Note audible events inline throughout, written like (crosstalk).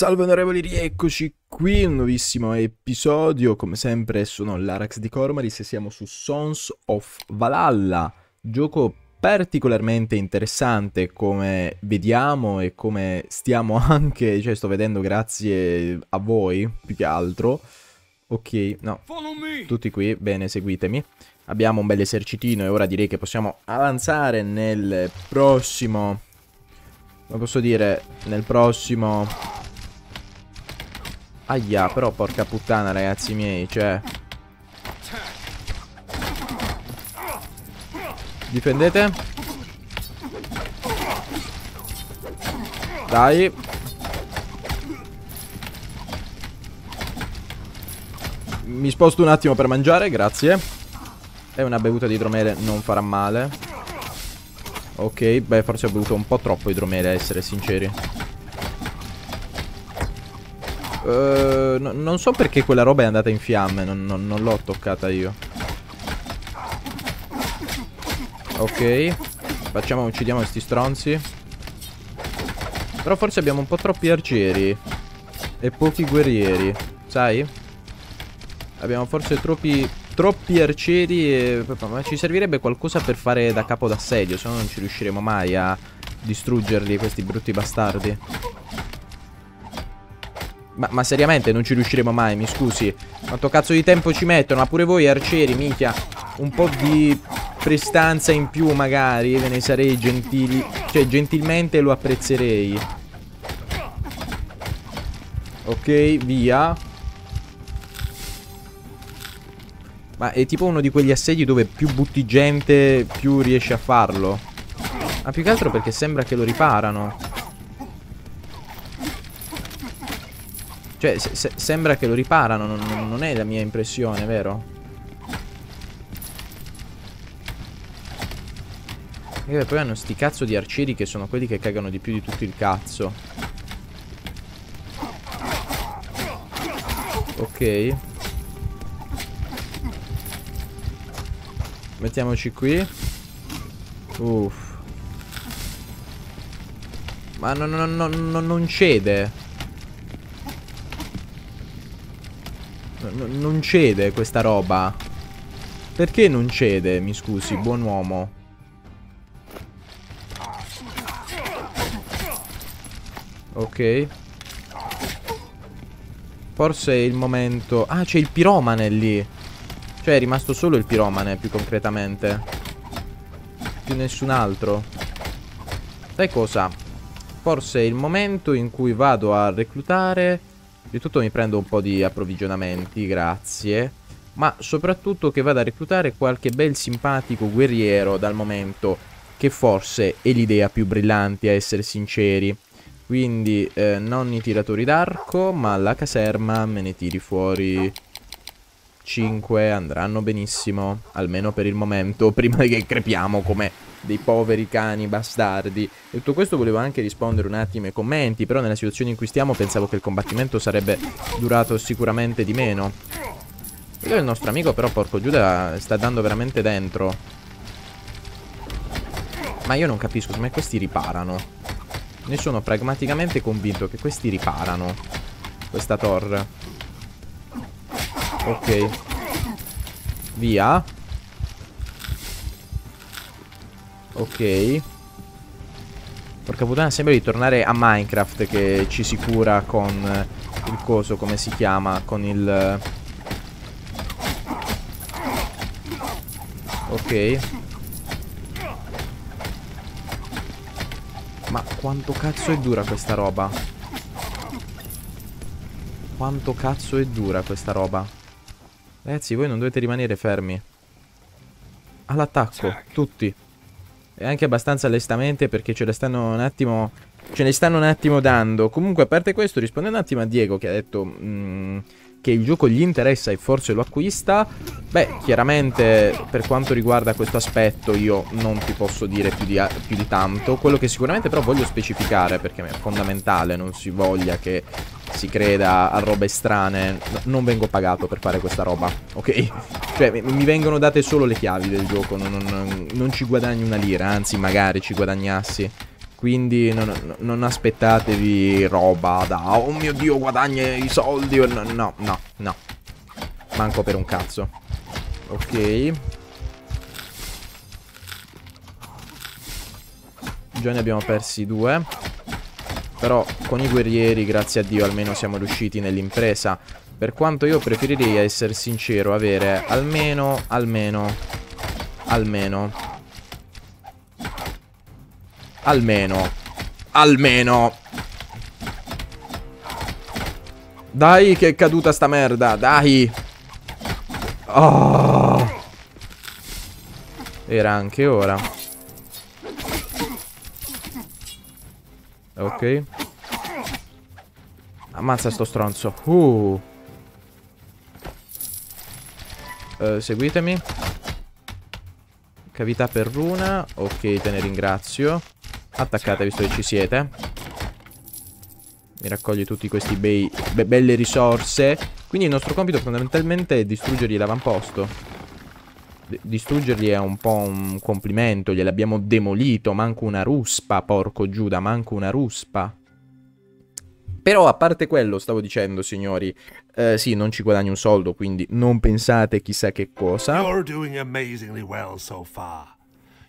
Salve onorevoli, rieccoci qui, un nuovissimo episodio, come sempre sono l'Arax di Cormaris e siamo su Sons of Valhalla, gioco particolarmente interessante come vediamo e come stiamo (laughs) anche, cioè sto vedendo grazie a voi più che altro, ok, no, tutti qui, bene, seguitemi, abbiamo un bel esercitino e ora direi che possiamo avanzare nel prossimo, come posso dire, nel prossimo Aia, però porca puttana ragazzi miei, cioè... Difendete. Dai. Mi sposto un attimo per mangiare, grazie. E una bevuta di idromele non farà male. Ok, beh, forse ho bevuto un po' troppo idromele, a essere sinceri. Eh, non so perché quella roba è andata in fiamme, non, non, non l'ho toccata io. Ok. Facciamo, uccidiamo questi stronzi. Però forse abbiamo un po' troppi arcieri. E pochi guerrieri. Sai? Abbiamo forse troppi... Troppi arcieri e... Ma ci servirebbe qualcosa per fare da capo d'assedio Se no non ci riusciremo mai a distruggerli questi brutti bastardi ma, ma, seriamente non ci riusciremo mai, mi scusi. Quanto cazzo di tempo ci mettono? Ma pure voi arcieri, minchia. Un po' di prestanza in più magari, ve ne sarei gentili. Cioè, gentilmente lo apprezzerei. Ok, via. Ma è tipo uno di quegli assedi dove più butti gente, più riesci a farlo. Ma più che altro perché sembra che lo riparano. Cioè, se, se, sembra che lo riparano, non, non è la mia impressione, vero? E poi hanno sti cazzo di arcieri che sono quelli che cagano di più di tutto il cazzo. Ok. Mettiamoci qui. Uff. Ma no, no, no, non cede. non cede questa roba. Perché non cede, mi scusi, buon uomo? Ok. Forse è il momento... Ah, c'è il piromane lì. Cioè, è rimasto solo il piromane, più concretamente. Più nessun altro. Sai cosa? Forse è il momento in cui vado a reclutare di tutto mi prendo un po' di approvvigionamenti, grazie. Ma soprattutto che vada a reclutare qualche bel simpatico guerriero dal momento che forse è l'idea più brillante, a essere sinceri. Quindi eh, non i tiratori d'arco, ma la caserma me ne tiri fuori 5 andranno benissimo, almeno per il momento, (laughs) prima che crepiamo come dei poveri cani bastardi. Detto questo volevo anche rispondere un attimo ai commenti, però nella situazione in cui stiamo pensavo che il combattimento sarebbe durato sicuramente di meno. Io il nostro amico però, porco Giuda, sta dando veramente dentro. Ma io non capisco, come questi riparano? Ne sono pragmaticamente convinto che questi riparano questa torre. Ok Via Ok Porca puttana sembra di tornare a Minecraft Che ci si cura con Il coso come si chiama Con il Ok Ma quanto cazzo è dura questa roba Quanto cazzo è dura questa roba Ragazzi, voi non dovete rimanere fermi. All'attacco, cioè, tutti. E anche abbastanza lestamente perché ce la stanno un attimo... Ce ne stanno un attimo dando. Comunque, a parte questo, rispondendo un attimo a Diego che ha detto... Mh, mm, che il gioco gli interessa e forse lo acquista, beh, chiaramente per quanto riguarda questo aspetto io non ti posso dire più di, più di tanto. Quello che sicuramente però voglio specificare, perché è fondamentale, non si voglia che si creda a robe strane. No, non vengo pagato per fare questa roba, ok? (laughs) Cioè, mi vengono date solo le chiavi del gioco, non, non, non ci guadagni una lira, anzi magari ci guadagnassi. Quindi non, non, non, aspettatevi roba da Oh mio Dio guadagna i soldi No, no, no, no. Manco per un cazzo Ok Già ne abbiamo persi due Però con i guerrieri grazie a Dio almeno siamo riusciti nell'impresa Per quanto io preferirei essere sincero avere almeno, almeno, almeno Almeno. Almeno. Dai che è caduta sta merda, dai. Oh. Era anche ora. Ok. Ammazza sto stronzo. Uh. Uh, seguitemi. Cavità per runa. Ok, te ne ringrazio. Attaccate visto che ci siete. Mi raccoglie tutti questi bei, be belle risorse. Quindi il nostro compito fondamentalmente è distruggergli l'avamposto. Distruggergli è un po' un complimento, gliel'abbiamo demolito, manco una ruspa, porco Giuda, manco una ruspa. Però a parte quello, stavo dicendo, signori, eh, sì, non ci guadagno un soldo, quindi non pensate chissà che cosa. You're doing amazingly well so far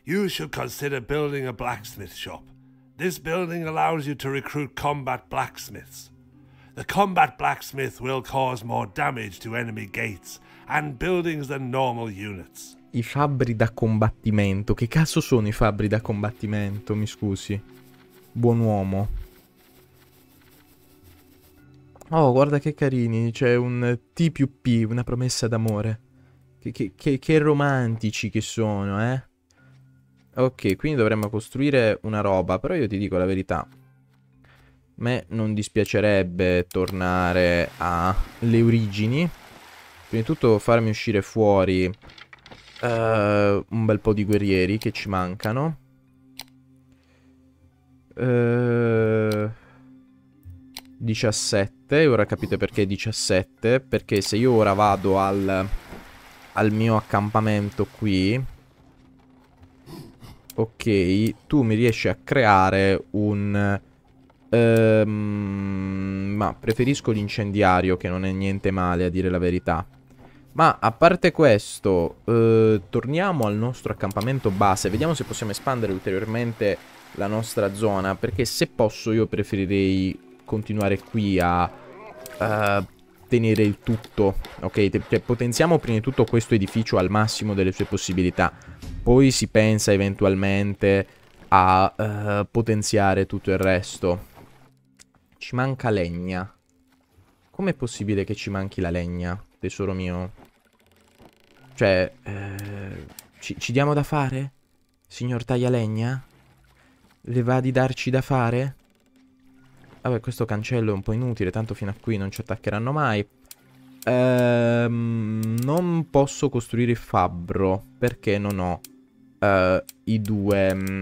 you should consider building a blacksmith shop. This building allows you to recruit combat blacksmiths. The combat blacksmith will cause more damage to enemy gates and buildings than normal units. I fabbri da combattimento. Che cazzo sono i fabbri da combattimento? Mi scusi. Buon uomo. Oh, guarda che carini. C'è un T più P, una promessa d'amore. Che, che, che, che romantici che sono, eh? Ok, quindi dovremmo costruire una roba, però io ti dico la verità. A me non dispiacerebbe tornare alle origini. Prima di tutto farmi uscire fuori uh, un bel po' di guerrieri che ci mancano. Uh, eh, 17, ora capite perché 17, perché se io ora vado al, al mio accampamento qui, Ok, tu mi riesci a creare un... Um, ma preferisco l'incendiario che non è niente male a dire la verità. Ma a parte questo, eh, torniamo al nostro accampamento base, vediamo se possiamo espandere ulteriormente la nostra zona, perché se posso io preferirei continuare qui a eh, mantenere il tutto, ok? Cioè, potenziamo prima di tutto questo edificio al massimo delle sue possibilità, poi si pensa eventualmente a uh, potenziare tutto il resto. Ci manca legna. Com'è possibile che ci manchi la legna, tesoro mio? Cioè, eh, ci, ci diamo da fare? Signor Taglialegna? Le va di darci da fare? Vabbè, questo cancello è un po' inutile, tanto fino a qui non ci attaccheranno mai. Ehm, non posso costruire il fabbro perché non ho eh, i due... Mm,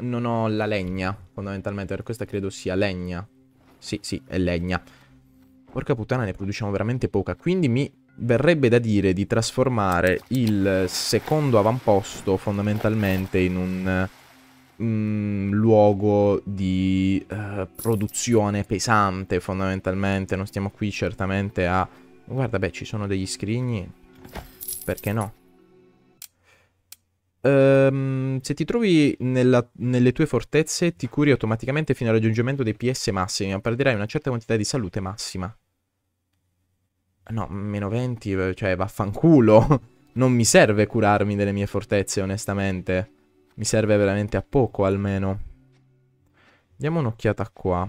non ho la legna, fondamentalmente, per questa credo sia legna. Sì, sì, è legna. Porca puttana, ne produciamo veramente poca, quindi mi verrebbe da dire di trasformare il secondo avamposto fondamentalmente in un luogo di eh, produzione pesante fondamentalmente, non stiamo qui certamente a... Guarda, beh, ci sono degli scrigni, perché no? Um, se ti trovi nella, nelle tue fortezze, ti curi automaticamente fino al raggiungimento dei PS massimi, ma perderai una certa quantità di salute massima. No, meno 20, cioè vaffanculo. (laughs) Non mi serve curarmi delle mie fortezze, onestamente. Mi serve veramente a poco almeno. Diamo un'occhiata qua.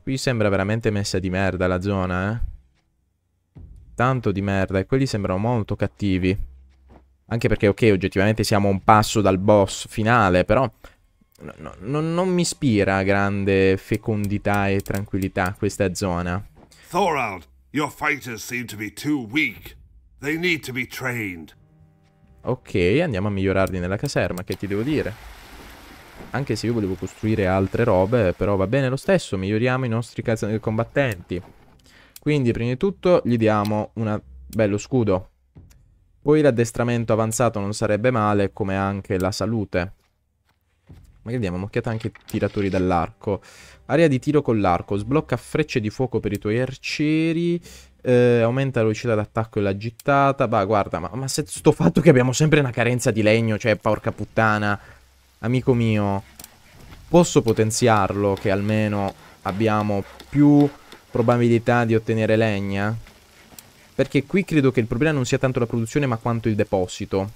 Qui sembra veramente messa di merda la zona, eh. Tanto di merda. E quelli sembrano molto cattivi. Anche perché, ok, oggettivamente siamo un passo dal boss finale, però... No, no, non mi ispira grande fecondità e tranquillità questa zona. Thorald, your fighters seem to troppo too weak. They need to be trained. Ok, andiamo a migliorarli nella caserma, che ti devo dire? Anche se io volevo costruire altre robe, però va bene lo stesso, miglioriamo i nostri combattenti. Quindi, prima di tutto, gli diamo un bello scudo. Poi l'addestramento avanzato non sarebbe male, come anche la salute. Magari diamo un'occhiata anche ai tiratori dall'arco. Area di tiro con l'arco. Sblocca frecce di fuoco per i tuoi arcieri eh, aumenta la velocità d'attacco e la gittata. Bah, guarda, ma, ma se sto fatto che abbiamo sempre una carenza di legno, cioè, porca puttana. Amico mio, posso potenziarlo che almeno abbiamo più probabilità di ottenere legna? Perché qui credo che il problema non sia tanto la produzione ma quanto il deposito.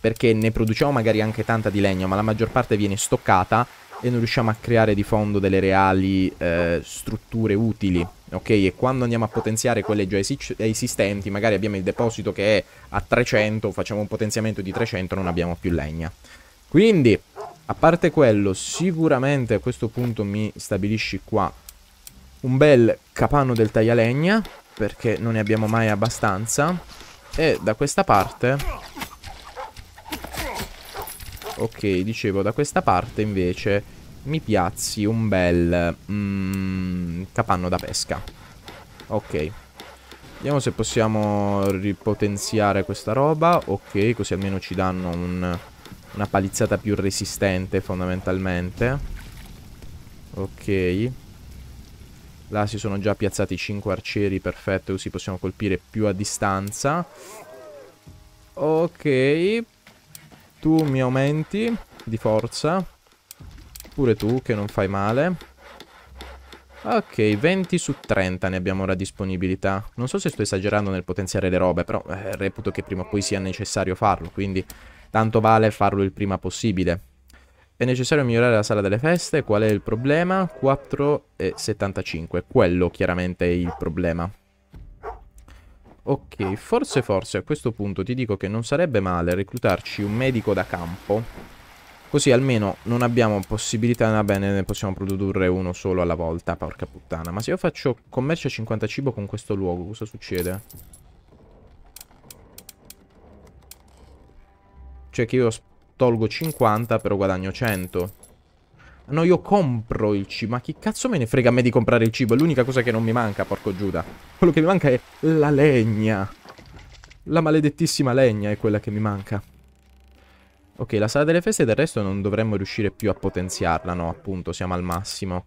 Perché ne produciamo magari anche tanta di legno, ma la maggior parte viene stoccata e non riusciamo a creare di fondo delle reali eh, strutture utili, ok? E quando andiamo a potenziare quelle già esistenti, magari abbiamo il deposito che è a 300, facciamo un potenziamento di 300, non abbiamo più legna. Quindi, a parte quello, sicuramente a questo punto mi stabilisci qua un bel capanno del taglialegna, perché non ne abbiamo mai abbastanza, e da questa parte Ok, dicevo, da questa parte invece mi piazzi un bel mm, capanno da pesca. Ok. Vediamo se possiamo ripotenziare questa roba. Ok, così almeno ci danno un, una palizzata più resistente fondamentalmente. Ok. Là si sono già piazzati 5 arcieri, perfetto, così possiamo colpire più a distanza. Ok, tu mi aumenti di forza. Pure tu che non fai male. Ok, 20 su 30 ne abbiamo ora disponibilità. Non so se sto esagerando nel potenziare le robe, però eh, reputo che prima o poi sia necessario farlo, quindi tanto vale farlo il prima possibile. È necessario migliorare la sala delle feste, qual è il problema? 4 e 75, quello chiaramente è il problema. Ok, ah. forse forse a questo punto ti dico che non sarebbe male reclutarci un medico da campo. Così almeno non abbiamo possibilità, va bene, ne possiamo produrre uno solo alla volta, porca puttana. Ma se io faccio commercio a 50 cibo con questo luogo, cosa succede? Cioè che io tolgo 50 però guadagno 100. No, io compro il cibo. Ma chi cazzo me ne frega a me di comprare il cibo? È l'unica cosa che non mi manca, porco Giuda. Quello che mi manca è la legna. La maledettissima legna è quella che mi manca. Ok, la sala delle feste del resto non dovremmo riuscire più a potenziarla, no? Appunto, siamo al massimo.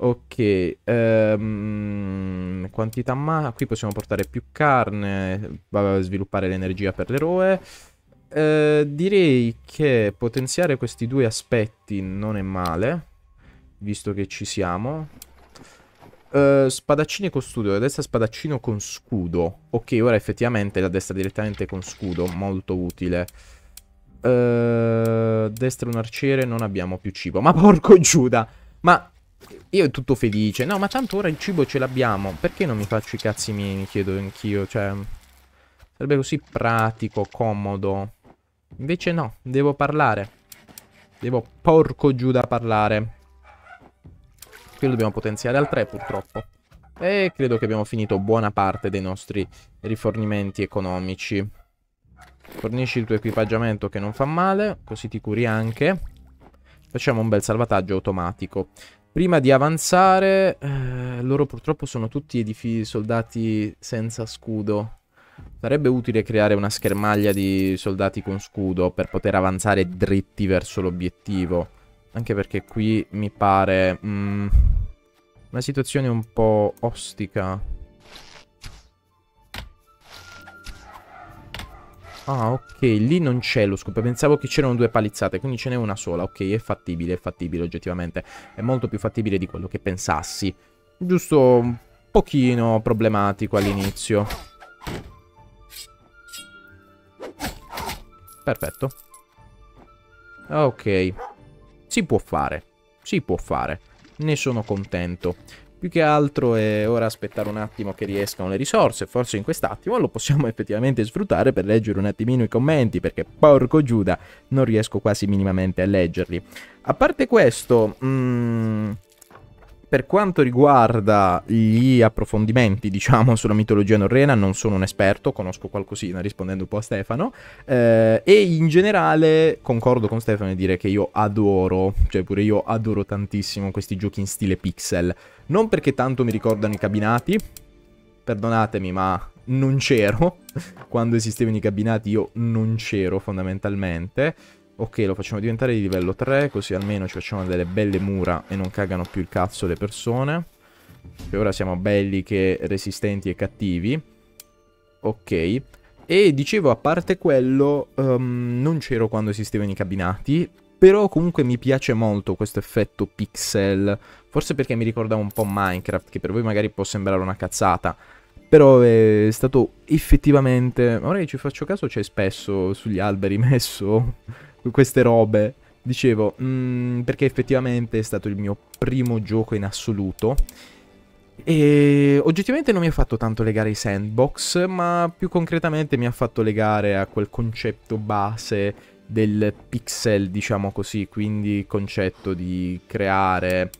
Ok, um, quantità ma... Qui possiamo portare più carne, sviluppare l'energia per l'eroe... Eh, direi che potenziare questi due aspetti non è male, visto che ci siamo. Eh, spadaccine con studio, la destra spadaccino con scudo. Ok, ora effettivamente la destra direttamente con scudo, molto utile. Eh, destra un arciere, non abbiamo più cibo. Ma (laughs) porco Giuda! Ma io è tutto felice. No, ma tanto ora il cibo ce l'abbiamo. Perché non mi faccio i cazzi miei, mi chiedo anch'io. Cioè, sarebbe così pratico, comodo. Invece no, devo parlare. Devo porco giù da parlare. Qui dobbiamo potenziare al 3 purtroppo. E credo che abbiamo finito buona parte dei nostri rifornimenti economici. Fornisci il tuo equipaggiamento che non fa male, così ti curi anche. Facciamo un bel salvataggio automatico. Prima di avanzare, eh, loro purtroppo sono tutti soldati senza scudo. Sarebbe utile creare una schermaglia di soldati con scudo per poter avanzare dritti verso l'obiettivo. Anche perché qui mi pare... Mm, una situazione un po' ostica. Ah, ok, lì non c'è lo scoop. Pensavo che c'erano due palizzate, quindi ce n'è una sola. Ok, è fattibile, è fattibile oggettivamente. È molto più fattibile di quello che pensassi. Giusto un pochino problematico all'inizio. Perfetto. Ok. Si può fare. Si può fare. Ne sono contento. Più che altro è ora aspettare un attimo che riescano le risorse, forse in quest'attimo lo possiamo (laughs) effettivamente sfruttare per leggere un attimino i commenti, perché porco Giuda, non riesco quasi minimamente a leggerli. A parte questo, mh, mm, per quanto riguarda gli approfondimenti, diciamo, sulla mitologia norrena, non sono un esperto, conosco qualcosina rispondendo un po' a Stefano, eh, e in generale concordo con Stefano e dire che io adoro, cioè pure io adoro tantissimo questi giochi in stile pixel, non perché tanto mi ricordano i cabinati, perdonatemi ma non c'ero, (laughs) quando esistevano i cabinati io non c'ero fondamentalmente, Ok, lo facciamo diventare di livello 3, così almeno ci facciamo delle belle mura e non cagano più il cazzo le persone. E ora siamo belli che resistenti e cattivi. Ok. E dicevo, a parte quello, um, non c'ero quando esistevano i cabinati, però comunque mi piace molto questo effetto pixel, forse perché mi ricorda un po' Minecraft, che per voi magari può sembrare una cazzata, però è stato effettivamente... Ma Ora che ci faccio caso c'è spesso sugli alberi (laughs) messo queste robe. Dicevo, mh, mm, perché effettivamente è stato il mio primo gioco in assoluto. E oggettivamente non mi ha fatto tanto legare ai sandbox, ma più concretamente mi ha fatto legare a quel concetto base del pixel, diciamo così, quindi concetto di creare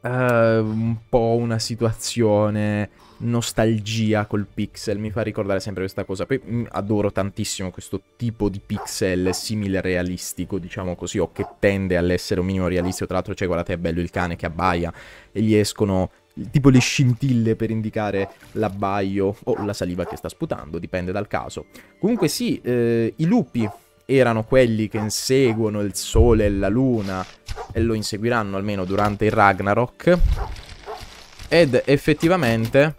uh, un po' una situazione nostalgia col pixel, mi fa ricordare sempre questa cosa. Poi mm, adoro tantissimo questo tipo di pixel simile realistico, diciamo così, o che tende all'essere un minimo realistico. Tra l'altro, cioè, guardate, è bello il cane che abbaia e gli escono tipo le scintille per indicare l'abbaio o la saliva che sta sputando, dipende dal caso. Comunque sì, eh, i lupi erano quelli che inseguono il sole e la luna e lo inseguiranno almeno durante il Ragnarok ed effettivamente...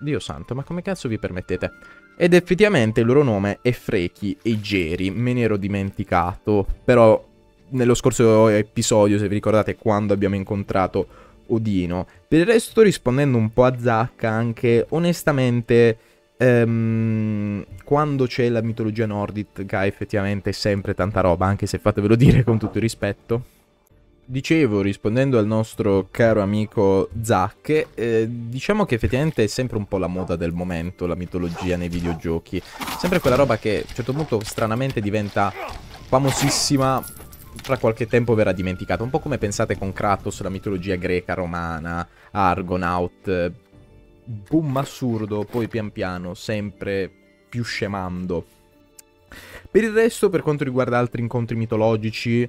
Dio santo, ma come cazzo vi permettete? Ed effettivamente il loro nome è Frechi e Geri, me ne ero dimenticato, però nello scorso episodio, se vi ricordate, quando abbiamo incontrato Odino. Per il resto, rispondendo un po' a Zacca, anche onestamente, ehm, quando c'è la mitologia nordica, effettivamente è sempre tanta roba, anche se fatevelo dire con tutto il rispetto. Dicevo, rispondendo al nostro caro amico Zac, eh, diciamo che effettivamente è sempre un po' la moda del momento, la mitologia nei videogiochi. Sempre quella roba che a un certo punto stranamente diventa famosissima, tra qualche tempo verrà dimenticata. Un po' come pensate con Kratos, la mitologia greca, romana, Argonaut, boom assurdo, poi pian piano, sempre più scemando. Per il resto, per quanto riguarda altri incontri mitologici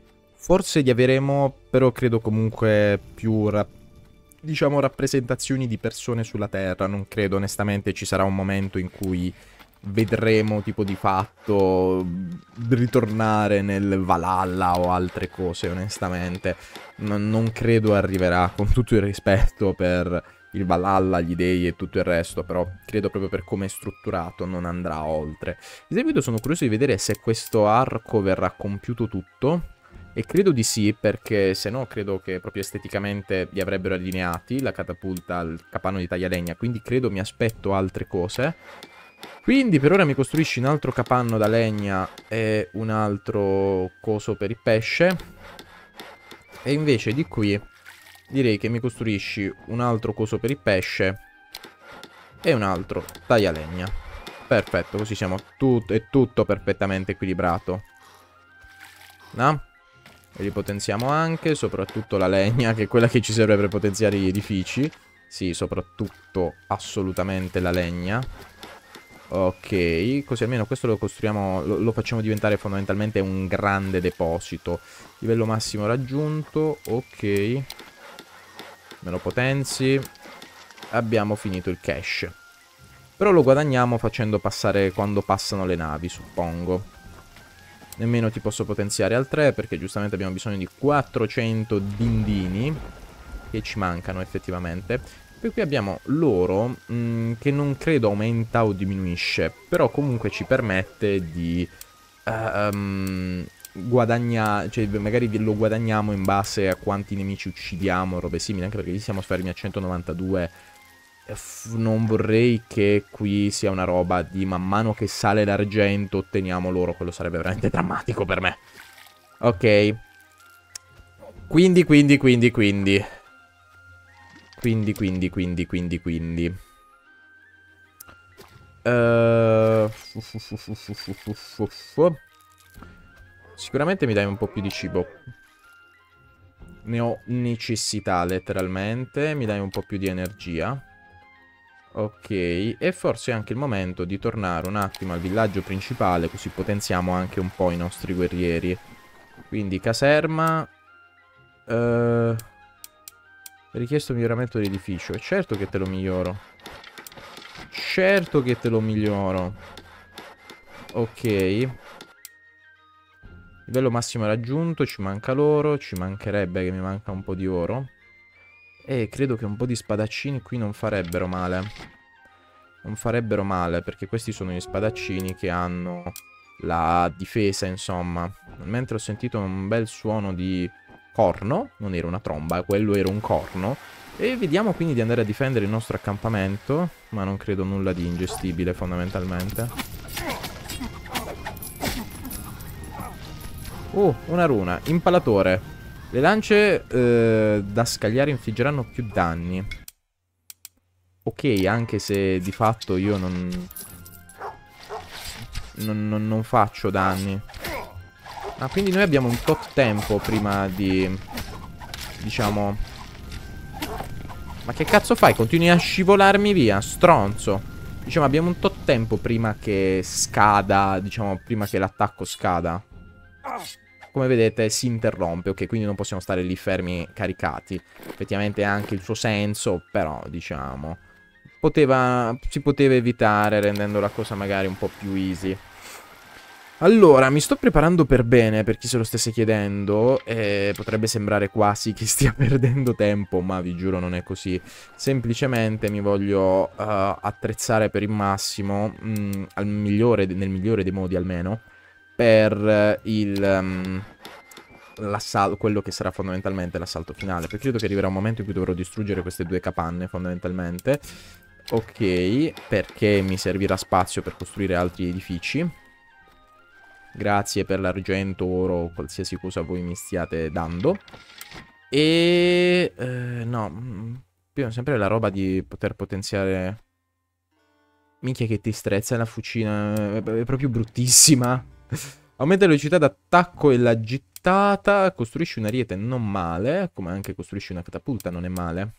Forse li avremo, però credo comunque più rap diciamo rappresentazioni di persone sulla Terra, non credo onestamente ci sarà un momento in cui vedremo tipo di fatto ritornare nel Valhalla o altre cose onestamente N non credo arriverà con tutto il rispetto per il Valhalla, gli dei e tutto il resto però credo proprio per come è strutturato non andrà oltre di seguito sono curioso di vedere se questo arco verrà compiuto tutto e credo di sì, perché se no credo che proprio esteticamente li avrebbero allineati, la catapulta al capanno di taglialegna, quindi credo mi aspetto altre cose. Quindi per ora mi costruisci un altro capanno da legna e un altro coso per il pesce. E invece di qui direi che mi costruisci un altro coso per il pesce e un altro taglialegna. Perfetto, così siamo tutto, è tutto perfettamente equilibrato. No? E li potenziamo anche, soprattutto la legna, che è quella che ci serve per potenziare gli edifici. Sì, soprattutto assolutamente la legna. Ok, così almeno questo lo costruiamo, lo, lo, facciamo diventare fondamentalmente un grande deposito. Livello massimo raggiunto, ok. Me lo potenzi. Abbiamo finito il cash. Però lo guadagniamo facendo passare quando passano le navi, suppongo. Nemmeno ti posso potenziare al 3 perché giustamente abbiamo bisogno di 400 dindini che ci mancano effettivamente. Poi qui abbiamo l'oro mm, che non credo aumenta o diminuisce, però comunque ci permette di um, ehm, guadagnare, cioè magari lo guadagniamo in base a quanti nemici uccidiamo, robe simili, anche perché lì siamo fermi a 192 non vorrei che qui sia una roba di man mano che sale l'argento otteniamo l'oro, quello sarebbe veramente drammatico per me. Ok. Quindi, quindi, quindi, quindi. Quindi, quindi, quindi, quindi, quindi. Uh... Sicuramente mi dai un po' più di cibo. Ne ho necessità, letteralmente. Mi dai un po' più di energia. Ok, e forse è anche il momento di tornare un attimo al villaggio principale, così potenziamo anche un po' i nostri guerrieri. Quindi caserma... Eh, richiesto miglioramento dell'edificio. E certo che te lo miglioro. Certo che te lo miglioro. Ok. Livello massimo raggiunto, ci manca l'oro, ci mancherebbe che mi manca un po' di oro. E credo che un po' di spadaccini qui non farebbero male. Non farebbero male, perché questi sono gli spadaccini che hanno la difesa, insomma. Mentre ho sentito un bel suono di corno, non era una tromba, quello era un corno. E vediamo quindi di andare a difendere il nostro accampamento, ma non credo nulla di ingestibile fondamentalmente. Uh, una runa, impalatore. Le lance eh, da scagliare infliggeranno più danni. Ok, anche se di fatto io non... Non, non, non faccio danni. Ah, quindi noi abbiamo un tot tempo prima di... Diciamo... Ma che cazzo fai? Continui a scivolarmi via, stronzo. Diciamo, abbiamo un tot tempo prima che scada, diciamo, prima che l'attacco scada come vedete si interrompe, ok? Quindi non possiamo stare lì fermi caricati. Effettivamente ha anche il suo senso, però diciamo... Poteva, si poteva evitare rendendo la cosa magari un po' più easy. Allora, mi sto preparando per bene, per chi se lo stesse chiedendo, eh, potrebbe sembrare quasi che stia (laughs) perdendo tempo, ma vi giuro non è così. Semplicemente mi voglio uh, attrezzare per il massimo, mh, mm, migliore, nel migliore dei modi almeno, per eh, il... Um, ehm, l'assalto, quello che sarà fondamentalmente l'assalto finale. Perché credo che arriverà un momento in cui dovrò distruggere queste due capanne fondamentalmente. Ok, perché mi servirà spazio per costruire altri edifici. Grazie per l'argento, oro, qualsiasi cosa voi mi stiate dando. E... Eh, no, mm, prima sempre la roba di poter potenziare... Minchia che ti strezza la fucina eh, è proprio bruttissima. Aumenta la velocità d'attacco e la gittata. Costruisci una riete non male. Come anche costruisci una catapulta non è male.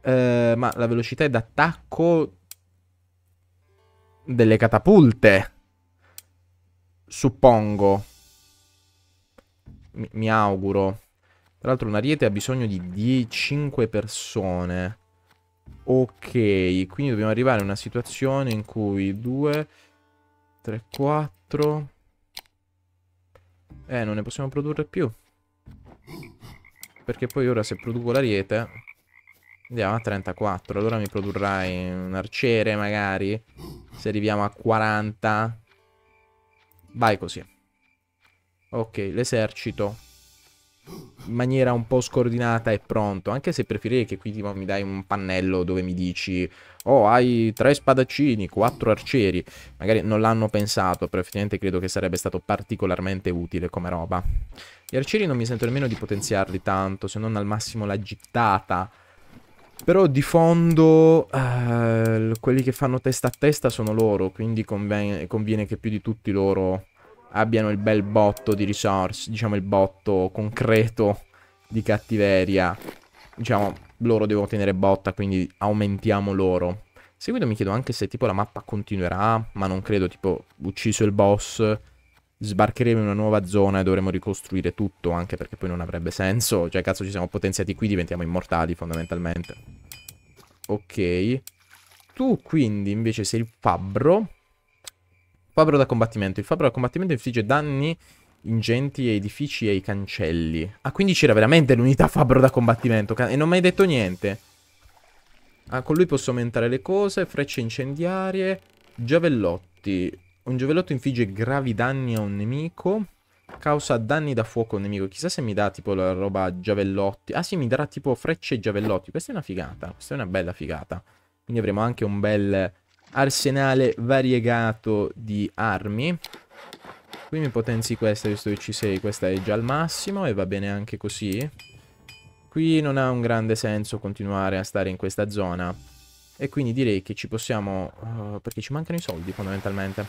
Eh, ma la velocità d'attacco delle catapulte. Suppongo. Mi, mi auguro. Tra l'altro un ariete ha bisogno di, di 5 persone. Ok, quindi dobbiamo arrivare a una situazione in cui 2, 3, 4, eh, non ne possiamo produrre più. Perché poi ora se produco l'ariete... Andiamo a 34, allora mi produrrai un arciere magari. Se arriviamo a 40. Vai così. Ok, l'esercito in maniera un po' scordinata e pronto, anche se preferirei che qui tipo, mi dai un pannello dove mi dici oh hai tre spadaccini, quattro arcieri, magari non l'hanno pensato, però effettivamente credo che sarebbe stato particolarmente utile come roba. Gli arcieri non mi sento nemmeno di potenziarli tanto, se non al massimo la gittata. Però di fondo eh, quelli che fanno testa a testa sono loro, quindi conviene, conviene che più di tutti loro abbiano il bel botto di resource, diciamo il botto concreto di cattiveria. Diciamo, loro devono tenere botta, quindi aumentiamo loro. Seguito mi chiedo anche se tipo la mappa continuerà, ma non credo, tipo ucciso il boss, sbarcheremo in una nuova zona e dovremo ricostruire tutto, anche perché poi non avrebbe senso. Cioè, cazzo, ci siamo potenziati qui, diventiamo immortali fondamentalmente. Ok. Tu quindi invece sei il fabbro Fabbro da combattimento. Il fabbro da combattimento infligge danni ingenti ai edifici e ai cancelli. Ah, quindi c'era veramente l'unità fabbro da combattimento. E non mi hai detto niente. Ah, con lui posso aumentare le cose. Frecce incendiarie. Giavellotti. Un giavellotto infligge gravi danni a un nemico. Causa danni da fuoco a un nemico. Chissà se mi dà tipo la roba giavellotti. Ah sì, mi darà tipo frecce e giavellotti. Questa è una figata. Questa è una bella figata. Quindi avremo anche un bel arsenale variegato di armi. Qui mi potenzi questa visto che ci sei, questa è già al massimo e va bene anche così. Qui non ha un grande senso continuare a stare in questa zona. E quindi direi che ci possiamo... Uh, perché ci mancano i soldi fondamentalmente.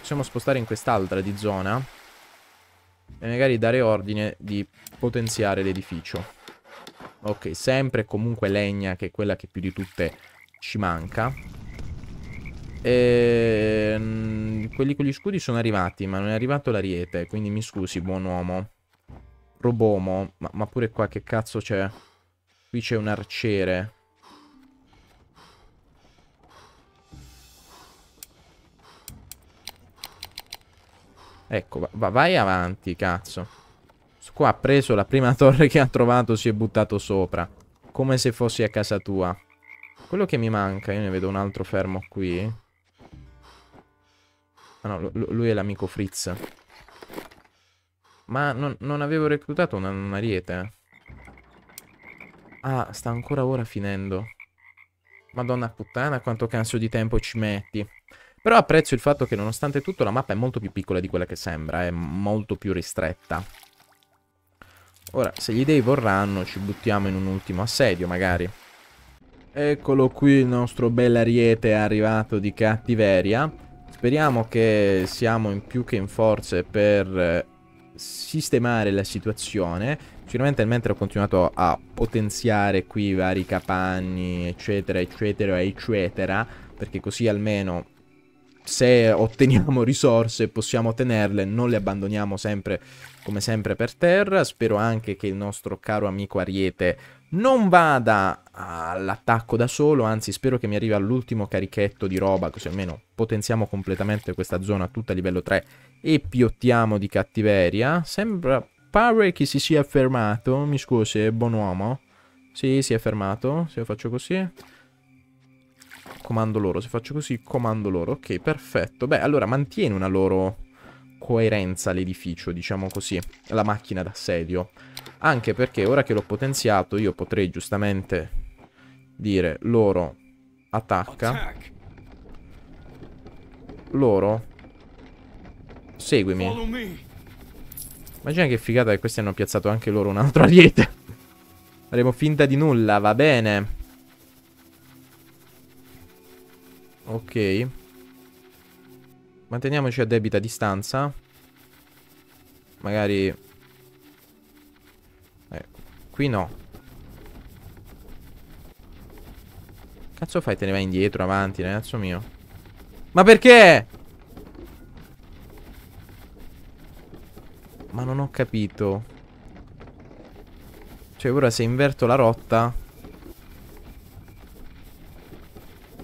Possiamo spostare in quest'altra di zona. E magari dare ordine di potenziare l'edificio. Ok, sempre comunque legna che è quella che più di tutte ci manca. Ehm, quelli con gli scudi sono arrivati, ma non è arrivato l'ariete, quindi mi scusi, buon uomo. Robomo, ma, ma pure qua che cazzo c'è? Qui c'è un arciere. Ecco, va, va, vai avanti, cazzo. Qua ha preso la prima (laughs) torre che ha trovato, si è buttato sopra. Come se fossi a casa tua. Quello che mi manca, io ne vedo un altro fermo qui. Ah no, lui è l'amico Fritz. Ma non, non avevo reclutato una, una ariete. Eh. Ah, sta ancora ora finendo. Madonna puttana, quanto canso di tempo ci metti. Però apprezzo il fatto che nonostante tutto la mappa è molto più piccola di quella che sembra, è molto più ristretta. Ora, se gli dei vorranno, ci buttiamo in un ultimo assedio, magari. Eccolo qui il nostro bel ariete arrivato di cattiveria. Speriamo che siamo in più che in forze per eh, sistemare la situazione. Sicuramente mentre ho continuato a potenziare qui i vari capanni, eccetera, eccetera, eccetera, perché così almeno se otteniamo (laughs) risorse possiamo tenerle, non le abbandoniamo sempre come sempre per terra. Spero anche che il nostro caro amico Ariete non vada all'attacco da solo, anzi spero che mi arrivi all'ultimo carichetto di roba, così almeno potenziamo completamente questa zona tutta a livello 3 e piottiamo di cattiveria. Sembra, pare che si sia fermato, mi scusi, buon uomo. Sì, si è fermato, se lo faccio così. Comando loro, se faccio così, comando loro. Ok, perfetto. Beh, allora mantiene una loro coerenza l'edificio, diciamo così, la macchina d'assedio. Anche perché ora che l'ho potenziato io potrei giustamente dire loro attacca. Loro seguimi. Immagina che figata che questi hanno piazzato anche loro un'altra altro ariete. Faremo finta di nulla, va bene. Ok. Manteniamoci a debita distanza. Magari... Eh, qui no. Cazzo fai? Te ne vai indietro, avanti, ragazzo mio. Ma perché? Ma non ho capito. Cioè, ora se inverto la rotta...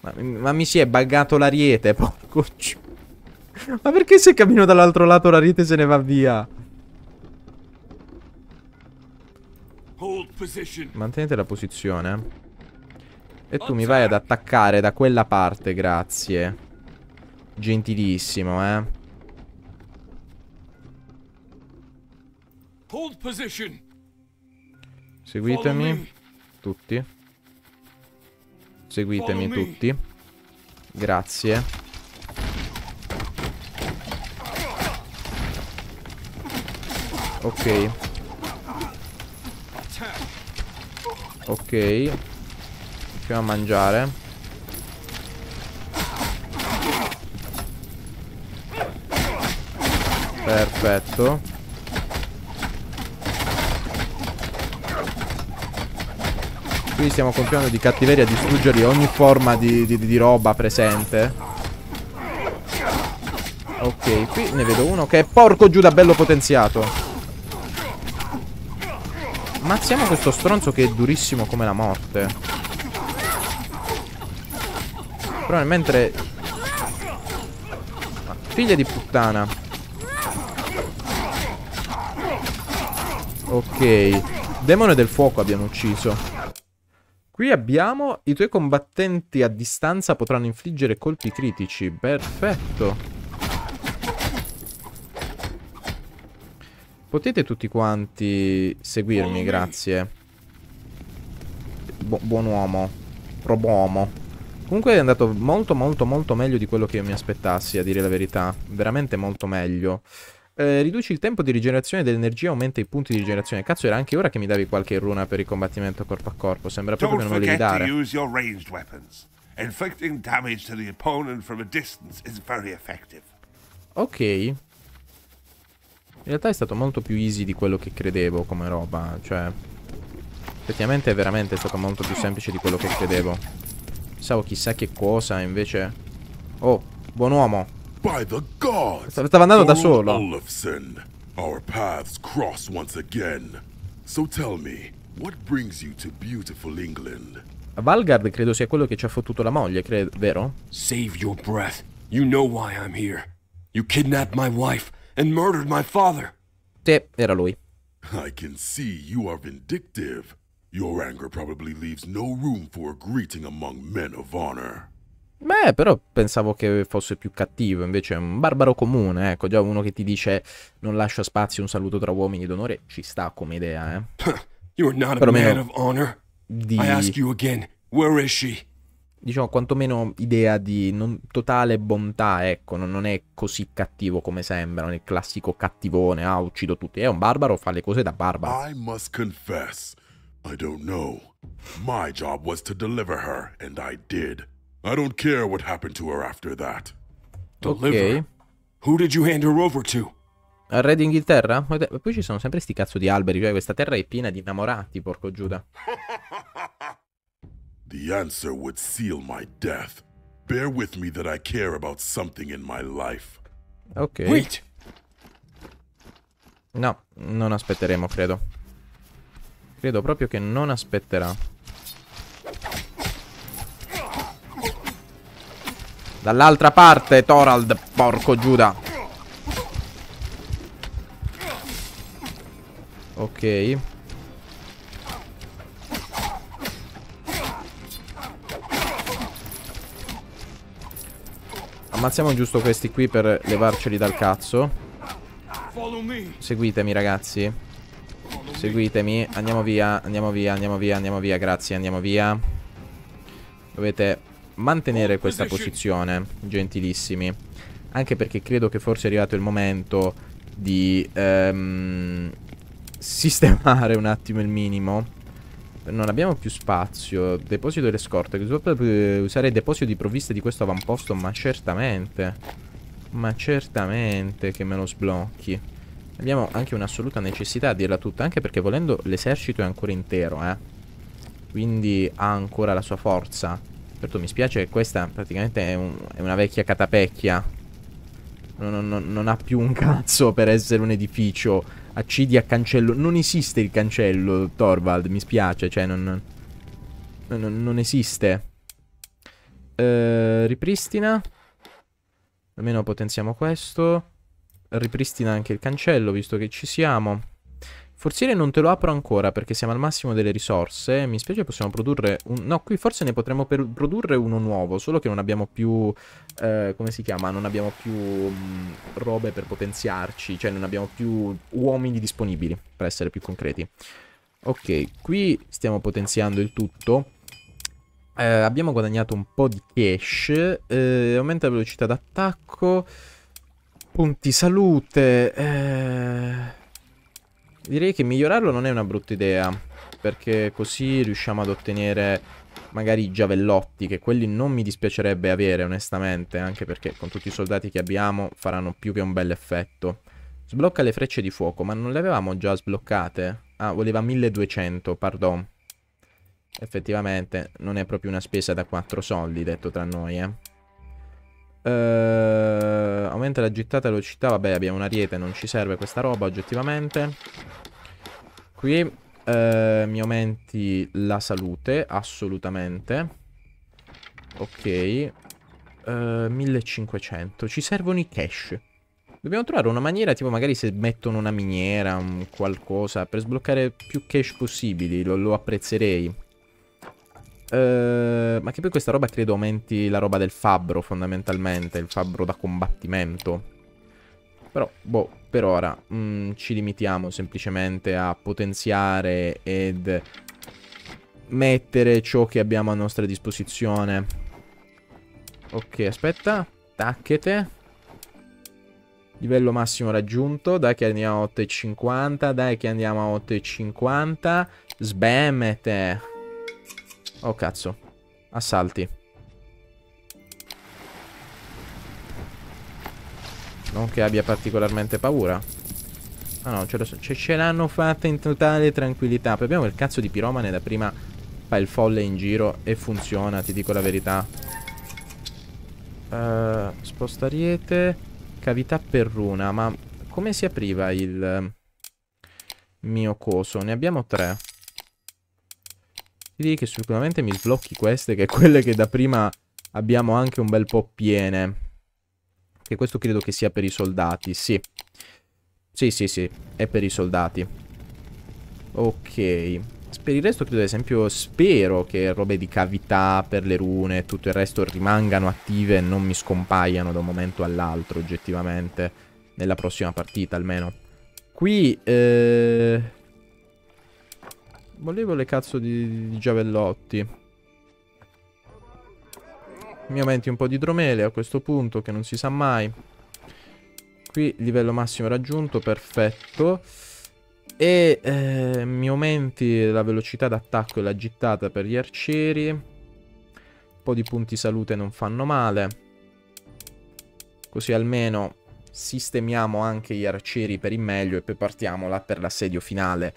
Ma, ma mi si è buggato l'ariete, (laughs) porco ciù. Ma perché se cammino dall'altro lato la rete se ne va via? Mantenete la posizione. E tu mi vai ad attaccare da quella parte, grazie. Gentilissimo, eh. Seguitemi tutti. Seguitemi tutti. Grazie. Ok Ok Andiamo a mangiare Perfetto Qui stiamo compiendo di cattiveria a distruggere ogni forma di, di, di roba presente Ok, qui ne vedo uno che è porco giù da bello potenziato Mazziamo questo stronzo che è durissimo come la morte. Però mentre... figlia di puttana. Ok. Demone del fuoco abbiamo ucciso. Qui abbiamo... I tuoi combattenti a distanza potranno infliggere colpi critici. Perfetto. Potete tutti quanti seguirmi, grazie. Bu buon uomo. Probomo. Comunque è andato molto molto molto meglio di quello che io mi aspettassi, a dire la verità. Veramente molto meglio. Eh, riduci il tempo di rigenerazione dell'energia, aumenta i punti di rigenerazione. Cazzo, era anche ora che mi davi qualche runa per il combattimento corpo a corpo. Sembra proprio che non volevi dare. Ok, in realtà è stato molto più easy di quello che credevo come roba, cioè... Effettivamente è veramente stato molto più semplice di quello che credevo. Pensavo chissà che cosa, invece... Oh, buon uomo! Stava andando da solo. Olufsen, our paths cross once again. So tell me, what brings you to beautiful England? Valgard credo sia quello che ci ha fottuto la moglie, credo, vero? Save your breath. You know why I'm here. You kidnapped my wife and murdered my father. Sì, era lui. I can see you are vindictive. Your anger probably leaves no room for a greeting among men of honor. Beh, però pensavo che fosse più cattivo, invece è un barbaro comune, ecco, già uno che ti dice non lascia spazio un saluto tra uomini d'onore, ci sta come idea, eh. You're not a man of honor. Di... I ask you again, where is she? diciamo, quantomeno idea di non, totale bontà, ecco, non, non, è così cattivo come sembra, non è il classico cattivone, ah, uccido tutti, è un barbaro, fa le cose da barbaro. I must confess, I don't know. My job was to deliver her, and I did. I don't care what happened to her after that. Deliver? Okay. Who did you hand her over to? Al re d'Inghilterra? Poi ci sono sempre sti cazzo di alberi, cioè questa terra è piena di innamorati, porco Giuda. (laughs) The answer would seal my death. Bear with me that I care about something in my life. Ok. Wait. No, non aspetteremo, credo. Credo proprio che non aspetterà. Dall'altra parte, Thorald, porco Giuda. Ok. ammazziamo giusto questi qui per levarceli dal cazzo Seguitemi ragazzi Seguitemi Andiamo via, andiamo via, andiamo via, andiamo via Grazie, andiamo via Dovete mantenere questa posizione Gentilissimi Anche perché credo che forse è arrivato il momento Di ehm, Sistemare un attimo il minimo non abbiamo più spazio. Deposito delle scorte. Usare il deposito di provviste di questo avamposto, ma certamente. Ma certamente che me lo sblocchi. Abbiamo anche un'assoluta necessità a dirla tutta, anche perché volendo l'esercito è ancora intero, eh. Quindi ha ancora la sua forza. Certo, mi spiace che questa praticamente è, un, è una vecchia catapecchia. Non, non, non ha più un cazzo per essere un edificio accidi a cancello. Non esiste il cancello, Torvald, mi spiace, cioè non... Non, non esiste. Eh, ripristina. Almeno potenziamo questo. Ripristina anche il cancello, visto che ci siamo. Forziere non te lo apro ancora perché siamo al massimo delle risorse. Mi spiace possiamo produrre un... No, qui forse ne potremmo produrre uno nuovo, solo che non abbiamo più... Eh, come si chiama? Non abbiamo più mh, mm, robe per potenziarci, cioè non abbiamo più uomini disponibili, per essere più concreti. Ok, qui stiamo potenziando il tutto. Eh, abbiamo guadagnato un po' di cash. Eh, aumenta la velocità d'attacco. Punti salute. Eh direi che migliorarlo non è una brutta idea, perché così riusciamo ad ottenere magari i giavellotti, che quelli non mi dispiacerebbe avere onestamente, anche perché con tutti i soldati che abbiamo faranno più che un bel effetto. Sblocca le frecce di fuoco, ma non le avevamo già sbloccate? Ah, voleva 1200, pardon. Effettivamente non è proprio una spesa da 4 soldi, detto tra noi, eh. Uh, aumenta la gittata e velocità. Vabbè, abbiamo una ariete, non ci serve questa roba oggettivamente. Qui uh, mi aumenti la salute, assolutamente. Ok. Uh, eh, 1500. Ci servono i cash. Dobbiamo trovare una maniera, tipo magari se mettono una miniera, un qualcosa, per sbloccare più cash possibili. lo, lo apprezzerei. Ehm, ma che poi questa roba credo aumenti la roba del fabbro fondamentalmente, il fabbro da combattimento. Però, boh, per ora mh, mm, ci limitiamo semplicemente a potenziare ed mettere ciò che abbiamo a nostra disposizione. Ok, aspetta, tacchete. Livello massimo raggiunto, dai che andiamo a 8,50, dai che andiamo a 8,50. Sbemmete. Oh cazzo Assalti Non che abbia particolarmente paura Ah no, ce, l'hanno so. ce fatta in totale tranquillità Abbiamo il cazzo di piromane da prima Fa il folle in giro e funziona, ti dico la verità uh, Spostariete Cavità per runa Ma come si apriva il eh, mio coso? Ne abbiamo tre utili che sicuramente mi sblocchi queste che quelle che da prima abbiamo anche un bel po' piene. Che questo credo che sia per i soldati, sì. Sì, sì, sì, è per i soldati. Ok. Per il resto credo ad esempio spero che robe di cavità per le rune e tutto il resto rimangano attive e non mi scompaiano da un momento all'altro oggettivamente. Nella prossima partita almeno. Qui... Eh Volevo le cazzo di, di giavellotti. Mi aumenti un po' di dromele a questo punto, che non si sa mai. Qui livello massimo raggiunto, perfetto. E eh, mi aumenti la velocità d'attacco e la gittata per gli arcieri. Un po' di punti salute non fanno male. Così almeno sistemiamo anche gli arcieri per il meglio e poi partiamola per l'assedio finale.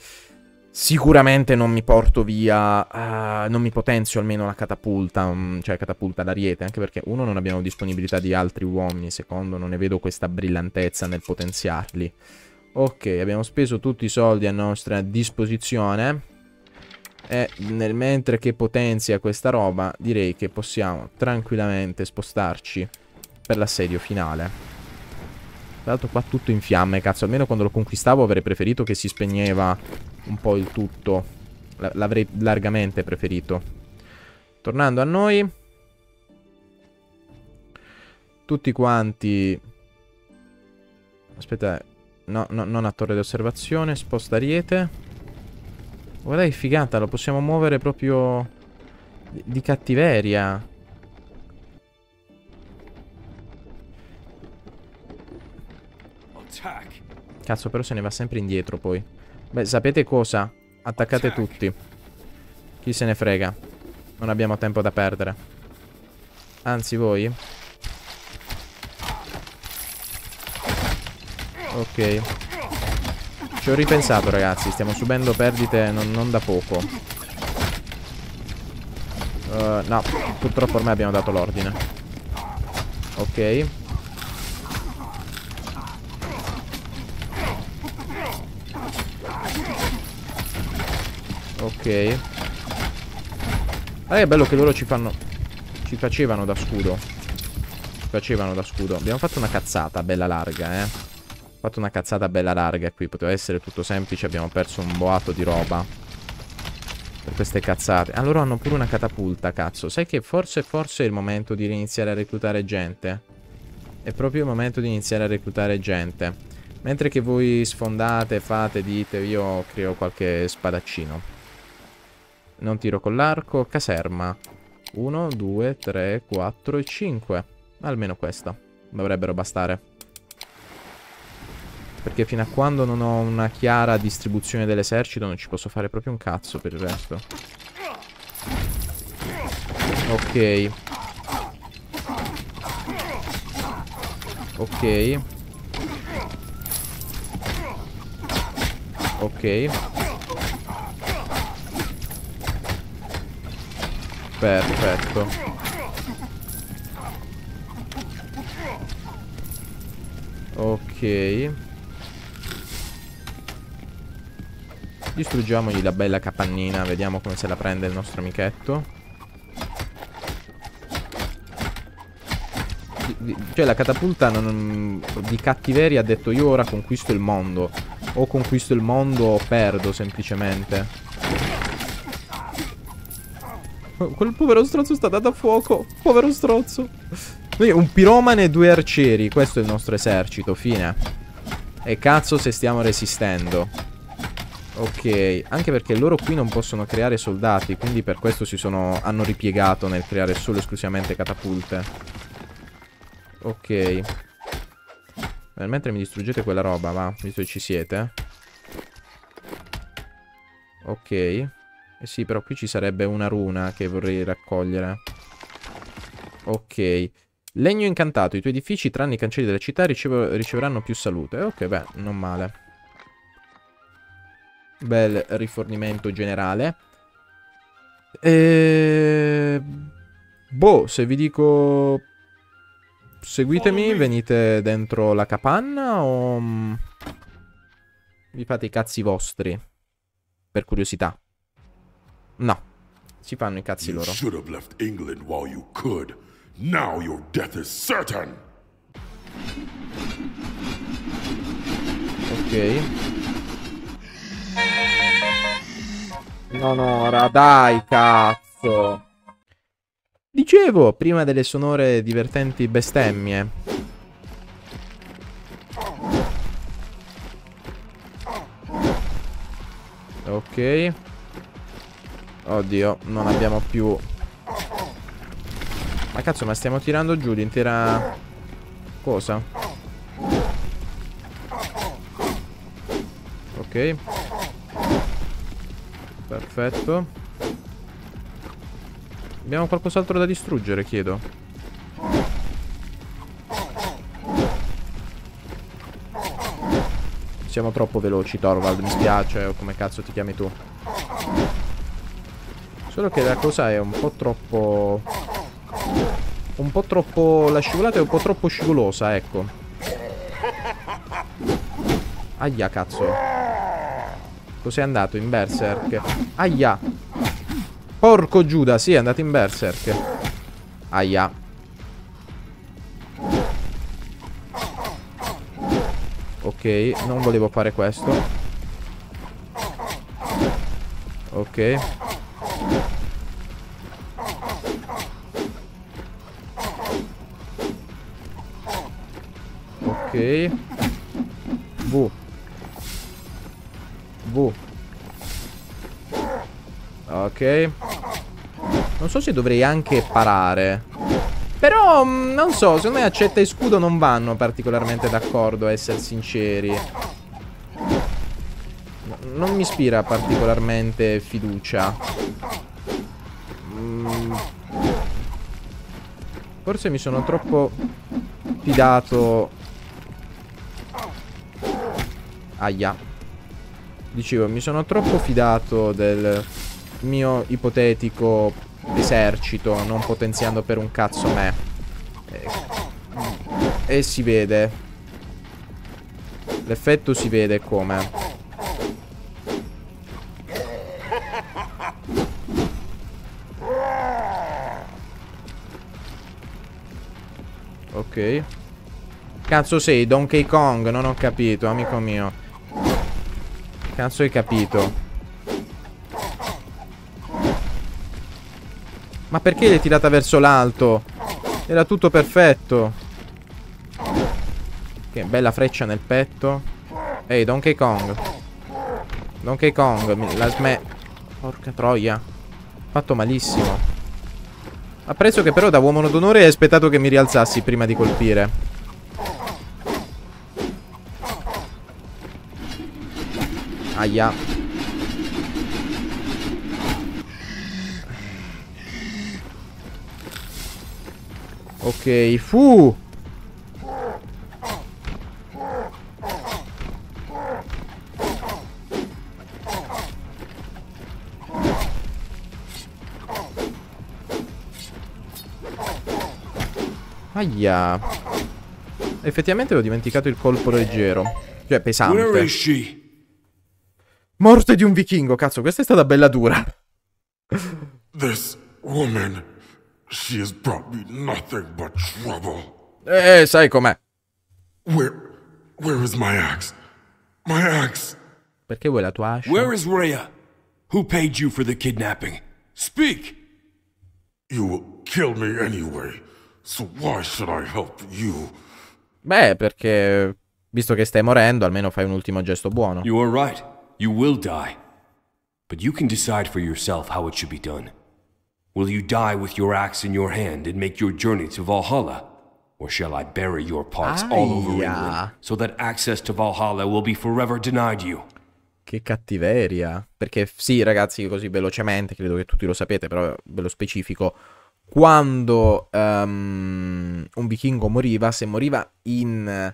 Sicuramente non mi porto via, uh, non mi potenzio almeno la catapulta, um, cioè catapulta d'ariete, anche perché uno non abbiamo disponibilità di altri uomini, secondo non ne vedo questa brillantezza nel potenziarli. Ok, abbiamo speso tutti i soldi a nostra disposizione e nel mentre che potenzia questa roba direi che possiamo tranquillamente spostarci per l'assedio finale. Tra l'altro qua tutto in fiamme, cazzo, almeno quando lo conquistavo avrei preferito che si spegneva un po' il tutto. L'avrei largamente preferito. Tornando a noi. Tutti quanti... Aspetta, no, no non a torre di osservazione, sposta ariete. Guarda che figata, lo possiamo muovere proprio di, di cattiveria. Cazzo, però se ne va sempre indietro poi. Beh, sapete cosa? Attaccate tutti. Chi se ne frega. Non abbiamo tempo da perdere. Anzi, voi? Ok. Ci ho ripensato, ragazzi. Stiamo subendo perdite non, non da poco. Uh, no, purtroppo ormai abbiamo dato l'ordine. Ok. Ok. Ah, è bello che loro ci fanno... Ci facevano da scudo. Ci facevano da scudo. Abbiamo fatto una cazzata bella larga, eh. Fatto una cazzata bella larga qui. Poteva essere tutto semplice. Abbiamo perso un boato di roba. Per queste cazzate. Ah, loro hanno pure una catapulta, cazzo. Sai che forse, forse è il momento di iniziare a reclutare gente. È proprio il momento di iniziare a reclutare gente. Mentre che voi sfondate, fate, dite, io creo qualche spadaccino non tiro con l'arco, caserma. 1, 2, 3, 4 e 5. Almeno questa. Dovrebbero bastare. Perché fino a quando non ho una chiara distribuzione dell'esercito non ci posso fare proprio un cazzo per il resto. Ok. Ok. Ok. Perfetto. Ok. Distruggiamogli la bella capannina, vediamo come se la prende il nostro amichetto. Cioè la catapulta non, di cattiveria ha detto io ora conquisto il mondo. O conquisto il mondo o perdo semplicemente. Quel povero strozzo sta dato a fuoco. Povero strozzo. Un piromane e due arcieri. Questo è il nostro esercito. Fine. E cazzo se stiamo resistendo. Ok, anche perché loro qui non possono creare soldati, quindi per questo si sono... hanno ripiegato nel creare solo e esclusivamente catapulte. Ok. Beh, mentre mi distruggete quella roba, va, visto che ci siete. Ok. Eh sì, però qui ci sarebbe una runa che vorrei raccogliere. Ok. Legno incantato. I tuoi edifici, tranne i cancelli della città, riceveranno più salute. ok, beh, non male. Bel rifornimento generale. E... Ehm, boh, se vi dico... Seguitemi, venite dentro la capanna o... Mm, vi fate i cazzi vostri? Per curiosità. No, ci fanno i cazzi loro. you Should have left England while could. Now your death is certain. Ok. no, ora, dai cazzo. Dicevo, prima delle sonore divertenti bestemmie. Ok. Oddio, non abbiamo più... Ma cazzo, ma stiamo tirando giù l'intera... Cosa? Ok. Perfetto. Abbiamo qualcos'altro da distruggere, chiedo. Siamo troppo veloci, Torvald, mi spiace, o come cazzo ti chiami tu. Solo che la cosa è un po' troppo... Un po' troppo... La scivolata è un po' troppo scivolosa, ecco. Aia, cazzo. Cos'è andato? In Berserk. Aia. Porco Giuda, sì, è andato in Berserk. Aia. Ok, non volevo fare questo. Ok. Ok. V. V. Ok. Non so se dovrei anche parare. Però, mm, non so, secondo me accetta e scudo non vanno particolarmente d'accordo, a essere sinceri. Non mi ispira particolarmente fiducia. Mm. Forse mi sono troppo fidato Aia. Dicevo, mi sono troppo fidato del mio ipotetico esercito, non potenziando per un cazzo me. E, eh, e si vede. L'effetto si vede come. Ok. Cazzo sei Donkey Kong, non ho capito, amico mio. Cazzo hai capito Ma perché l'hai tirata verso l'alto? Era tutto perfetto Che bella freccia nel petto Ehi hey, Donkey Kong Donkey Kong La sme... Porca troia Fatto malissimo Apprezzo che però da uomo d'onore hai aspettato che mi rialzassi prima di colpire Aia Ok Fu Aia Effettivamente ho dimenticato il colpo leggero Cioè pesante Morte di un vichingo, cazzo, questa è stata bella dura. This woman, she has brought me nothing but trouble. Eh, sai com'è. Where, where is my axe? My axe. Perché vuoi la tua ascia? Where is Rhea? Who paid you for the kidnapping? Speak! You will kill me anyway, so why should I help you? Beh, perché visto che stai morendo, almeno fai un ultimo gesto buono. You are right. You will die. But you can decide for yourself how it should be done. Will you die with your axe in your hand and make your journey to Valhalla? Or shall I bury your parts Aia. all over England so that access to Valhalla will be forever denied you? Che cattiveria. Perché sì, ragazzi, così velocemente, credo che tutti lo sapete, però ve lo specifico. Quando um, un vichingo moriva, se moriva in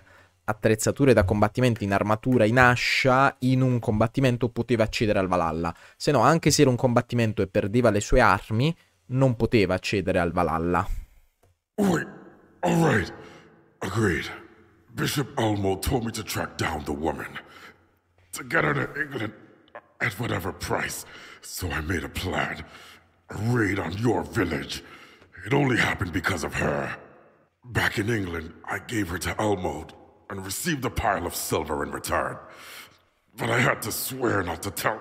attrezzature da combattimento in armatura, in ascia, in un combattimento poteva accedere al Valhalla. Se no, anche se era un combattimento e perdeva le sue armi, non poteva accedere al Valhalla. Wait, all right. Agreed. Bishop Elmo told me to track down the woman. To get her to England at whatever price. So I made a plan. A raid on your village. It only happened because of her. Back in England, I gave her to Elmo and received a pile of silver in return. But I had to swear not to tell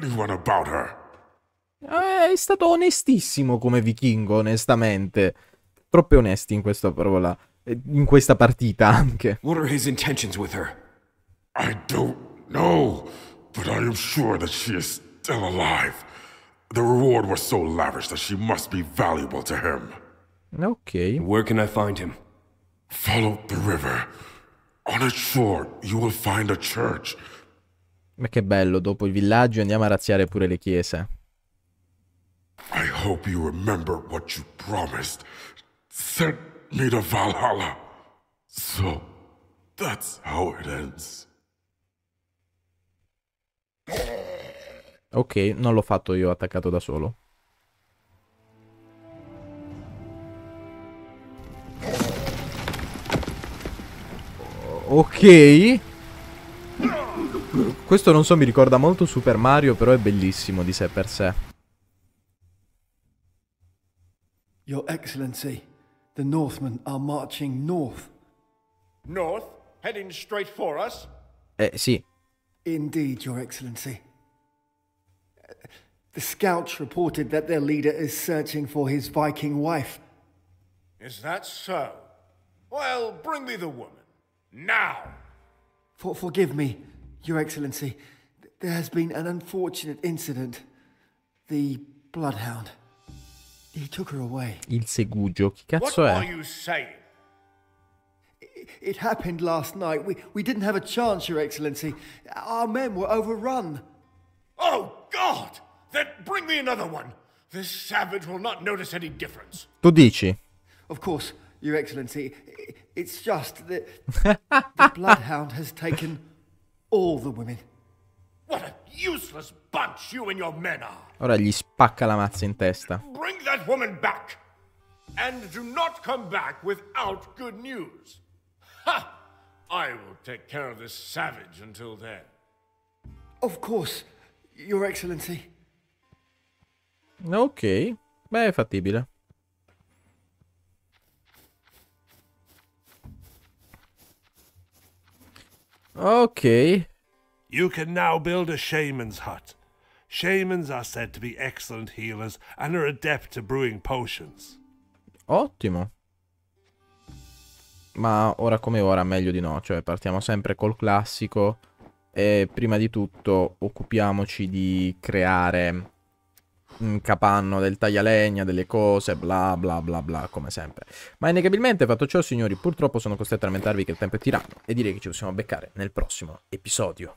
anyone about her. Eh, è stato onestissimo come vichingo, onestamente. Troppo onesti in questa parola. Eh, in questa partita anche. What are his intentions with her? I don't know, but I am sure that she is still alive. The reward was so lavish that she must be valuable to him. Okay. Where can I find him? Follow the river. On its shore you will find a church. Ma che bello, dopo il villaggio andiamo a razziare pure le chiese. I hope you remember what you promised. Send me to Valhalla. So that's how it ends. Ok, non l'ho fatto io attaccato da solo. Ok. Questo non so, mi ricorda molto Super Mario, però è bellissimo di sé per sé. Your Excellency, the Northmen are marching north. North? Heading straight for us? Eh, sì. Indeed, Your Excellency. The scouts reported that their leader is searching for his Viking wife. Is that so? Well, bring me the woman. Now! For forgive me, Your Excellency. There has been an unfortunate incident. The Bloodhound. He took her away. Il segugio, che cazzo what è? What are you saying? It, it happened last night. We, we didn't have a chance, Your Excellency. Our men were overrun. Oh, God! Then bring me another one. This savage will not notice any difference. Tu dici? Of course, Your Excellency. It's just that the bloodhound has taken all the women. What a useless bunch you and your men are. Ora gli spacca la mazza in testa. Bring that woman back. And do not come back without good news. Ha! I will take care of this savage until then. Of course, Your Excellency. Ok, beh, è fattibile. Okay. You can now build a shaman's hut. Shamans are said to be excellent healers and are adept to brewing potions. Ottimo. Ma ora come ora meglio di no, cioè partiamo sempre col classico e prima di tutto occupiamoci di creare capanno del taglialegna, delle cose, bla bla bla bla, come sempre. Ma innegabilmente, fatto ciò, signori, purtroppo sono costretto a lamentarvi che il tempo è tiranno e direi che ci possiamo beccare nel prossimo episodio.